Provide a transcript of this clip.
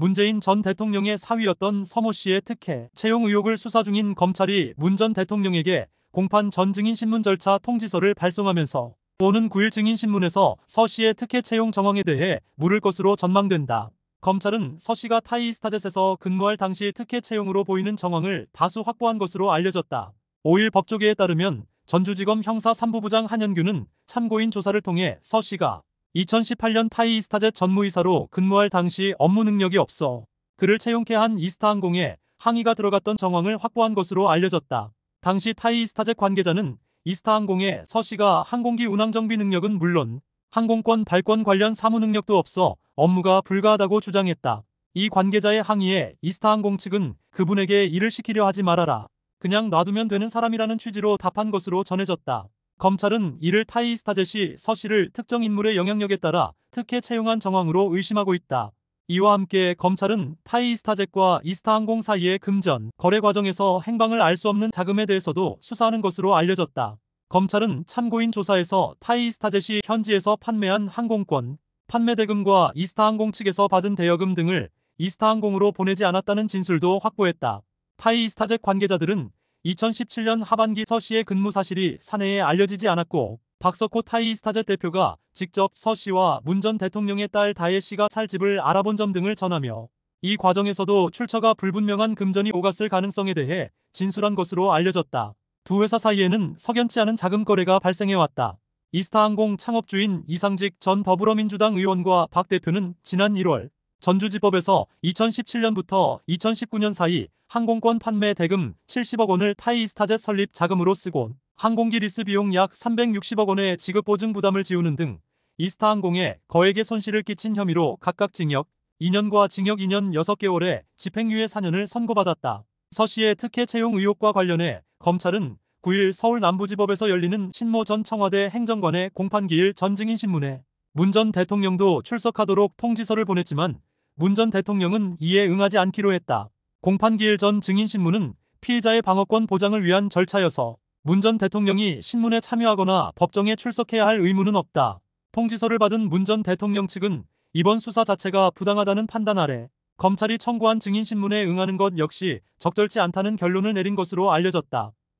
문재인 전 대통령의 사위였던 서모 씨의 특혜 채용 의혹을 수사 중인 검찰이 문 전 대통령에게 공판 전 증인 신문 절차 통지서를 발송하면서 오는 9일 증인 신문에서 서 씨의 특혜 채용 정황에 대해 물을 것으로 전망된다. 검찰은 서 씨가 타이스타젯에서 근무할 당시 특혜 채용으로 보이는 정황을 다수 확보한 것으로 알려졌다. 5일 법조계에 따르면 전주지검 형사 3부부장 한현규는 참고인 조사를 통해 서 씨가 2018년 타이 이스타제 전무이사로 근무할 당시 업무 능력이 없어 그를 채용케 한 이스타항공에 항의가 들어갔던 정황을 확보한 것으로 알려졌다. 당시 타이 이스타제 관계자는 이스타항공에 서 씨가 항공기 운항정비 능력은 물론 항공권 발권 관련 사무 능력도 없어 업무가 불가하다고 주장했다. 이 관계자의 항의에 이스타항공 측은 그분에게 일을 시키려 하지 말아라. 그냥 놔두면 되는 사람이라는 취지로 답한 것으로 전해졌다. 검찰은 이를 타이스타제시 서씨를 특정 인물의 영향력에 따라 특혜 채용한 정황으로 의심하고 있다. 이와 함께 검찰은 타이스타젯과 이스타항공 사이의 금전, 거래 과정에서 행방을 알 수 없는 자금에 대해서도 수사하는 것으로 알려졌다. 검찰은 참고인 조사에서 타이스타젯이 현지에서 판매한 항공권, 판매 대금과 이스타항공 측에서 받은 대여금 등을 이스타항공으로 보내지 않았다는 진술도 확보했다. 타이스타젯 관계자들은 2017년 하반기 서 씨의 근무 사실이 사내에 알려지지 않았고 박석호 타이스타즈 대표가 직접 서 씨와 문 전 대통령의 딸 다혜 씨가 살 집을 알아본 점 등을 전하며 이 과정에서도 출처가 불분명한 금전이 오갔을 가능성에 대해 진술한 것으로 알려졌다. 두 회사 사이에는 석연치 않은 자금 거래가 발생해왔다. 이스타항공 창업주인 이상직 전 더불어민주당 의원과 박 대표는 지난 1월 전주지법에서 2017년부터 2019년 사이 항공권 판매 대금 70억 원을 타이스타젯 설립 자금으로 쓰곤 항공기 리스 비용 약 360억 원의 지급 보증 부담을 지우는 등 이스타항공에 거액의 손실을 끼친 혐의로 각각 징역 2년과 징역 2년 6개월에 집행유예 4년을 선고받았다. 서 씨의 특혜 채용 의혹과 관련해 검찰은 9일 서울 남부지법에서 열리는 신모 전 청와대 행정관의 공판기일 전증인 신문에 문 전 대통령도 출석하도록 통지서를 보냈지만 문전 대통령은 이에 응하지 않기로 했다. 공판기일 전 증인신문은 피의자의 방어권 보장을 위한 절차여서 문 전 대통령이 신문에 참여하거나 법정에 출석해야 할 의무는 없다. 통지서를 받은 문 전 대통령 측은 이번 수사 자체가 부당하다는 판단 아래 검찰이 청구한 증인신문에 응하는 것 역시 적절치 않다는 결론을 내린 것으로 알려졌다.